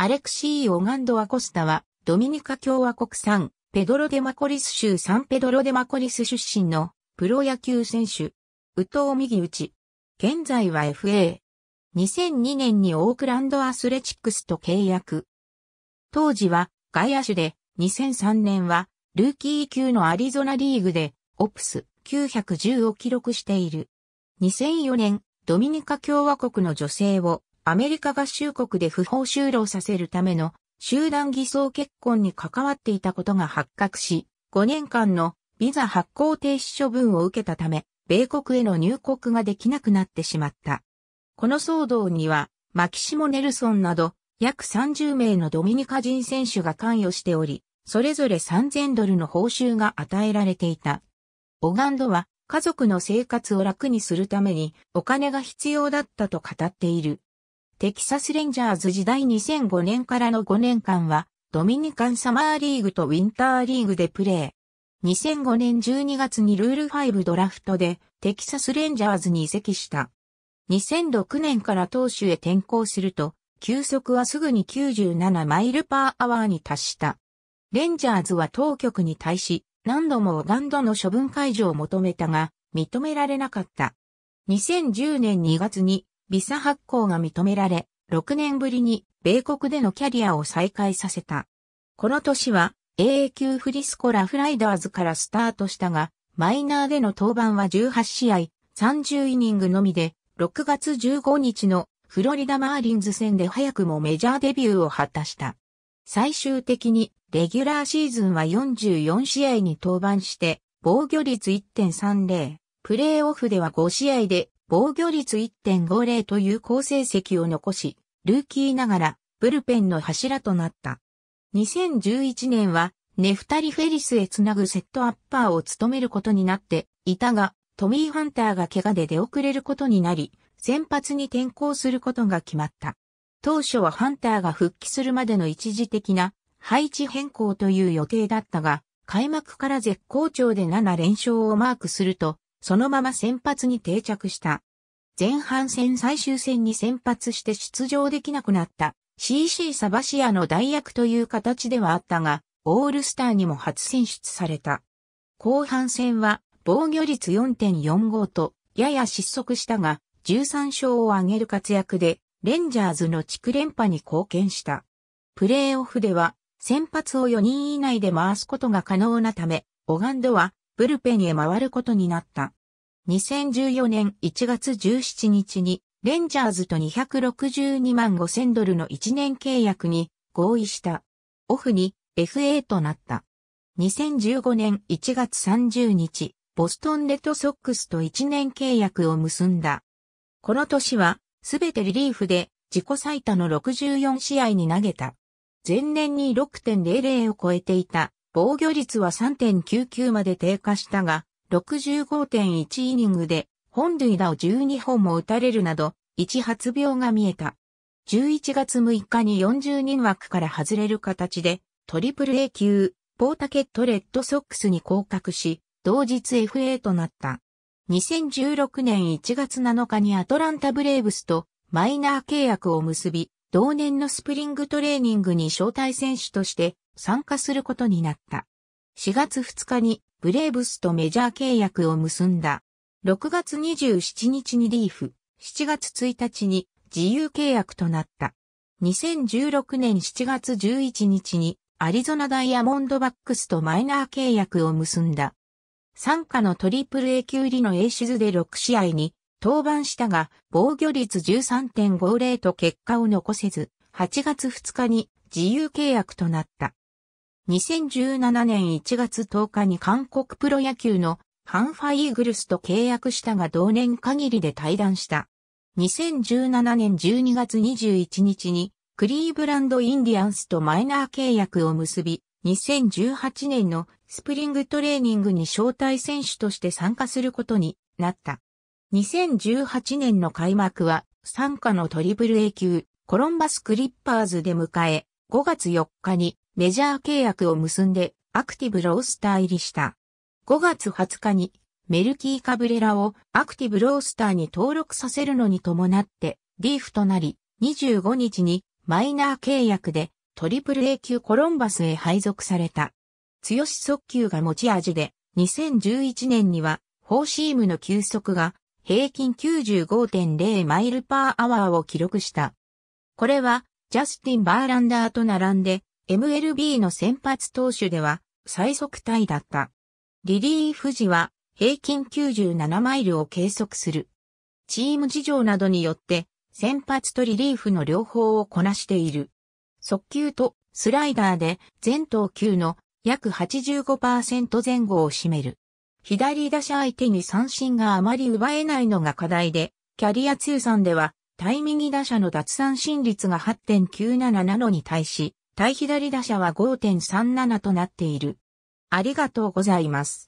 アレクシー・オガンド・アコスタは、ドミニカ共和国産、ペドロ・デマコリス州サンペドロ・デマコリス出身の、プロ野球選手、宇藤右打ち。現在は FA。2002年にオークランドアスレチックスと契約。当時は外野手で2003年はルーキー級のアリゾナリーグでオプス910を記録している。2004年ドミニカ共和国の女性をアメリカ合衆国で不法就労させるための集団偽装結婚に関わっていたことが発覚し、5年間のビザ発行停止処分を受けたため、米国への入国ができなくなってしまった。この騒動には、マキシモ・ネルソンなど、約30名のドミニカ人選手が関与しており、それぞれ3000ドルの報酬が与えられていた。オガンドは家族の生活を楽にするためにお金が必要だったと語っている。テキサスレンジャーズ時代2005年からの5年間は、ドミニカンサマーリーグとウィンターリーグでプレー。2005年12月にルール5ドラフトでテキサスレンジャーズに移籍した。2006年から投手へ転向すると、球速はすぐに97マイルパーアワーに達した。レンジャーズは当局に対し、何度もガンドの処分解除を求めたが、認められなかった。2010年2月にビサ発行が認められ、6年ぶりに米国でのキャリアを再開させた。この年は AA 級フリスコラフライダーズからスタートしたが、マイナーでの登板は18試合、30イニングのみで、6月15日のフロリダマーリンズ戦で早くもメジャーデビューを果たした。最終的にレギュラーシーズンは44試合に登板して、防御率1.30、プレイオフでは5試合で防御率1.50という好成績を残し、ルーキーながらブルペンの柱となった。2011年は、ネフタリ・フェリスへつなぐセットアッパーを務めることになっていたが、トミー・ハンターが怪我で出遅れることになり、先発に転向することが決まった。当初はハンターが復帰するまでの一時的な配置変更という予定だったが、開幕から絶好調で7連勝をマークすると、そのまま先発に定着した。前半戦最終戦に先発して出場できなくなった CC サバシアの代役という形ではあったが、オールスターにも初選出された。後半戦は防御率4.45とやや失速したが、13勝を挙げる活躍で、レンジャーズの地区連覇に貢献した。プレーオフでは、先発を4人以内で回すことが可能なため、オガンドはブルペンへ回ることになった。2014年1月17日に、レンジャーズと262万5千ドルの1年契約に合意した。オフに FA となった。2015年1月30日、ボストンレッドソックスと1年契約を結んだ。この年は、すべてリリーフで自己最多の64試合に投げた。前年に6.00を超えていた防御率は3.99まで低下したが、65.1イニングで本塁打を12本も打たれるなど、一発病が見えた。11月6日に40人枠から外れる形で、トリプル A 級、ポータケットレッドソックスに降格し、同日 FA となった。2016年1月7日にアトランタブレーブスとマイナー契約を結び、同年のスプリングトレーニングに招待選手として参加することになった。4月2日にブレーブスとメジャー契約を結んだ。6月27日にリーフ、7月1日に自由契約となった。2016年7月11日にアリゾナダイヤモンドバックスとマイナー契約を結んだ。参加のトリプル A 級リの A シズで6試合に登板したが、防御率13.50と結果を残せず、8月2日に自由契約となった。2017年1月10日に韓国プロ野球のハンファイーグルスと契約したが同年限りで退団した。2017年12月21日にクリーブランドインディアンスとマイナー契約を結び、2018年のスプリングトレーニングに招待選手として参加することになった。2018年の開幕は、参加のトリプル A 級、コロンバスクリッパーズで迎え、5月4日にメジャー契約を結んで、アクティブロースター入りした。5月20日に、メルキー・カブレラをアクティブロースターに登録させるのに伴って、リーフとなり、25日にマイナー契約でトリプル A 級コロンバスへ配属された。強し速球が持ち味で、2011年には、フォーシームの球速が平均95.0マイルパーアワーを記録した。これは、ジャスティン・バーランダーと並んで、MLB の先発投手では最速タイだった。リリーフ時は平均97マイルを計測する。チーム事情などによって先発とリリーフの両方をこなしている。速球とスライダーで全投球の約85%前後を占める。左打者相手に三振があまり奪えないのが課題で、キャリア通算では、対右打者の奪三振率が8.977なのに対し、対左打者は5.37となっている。ありがとうございます。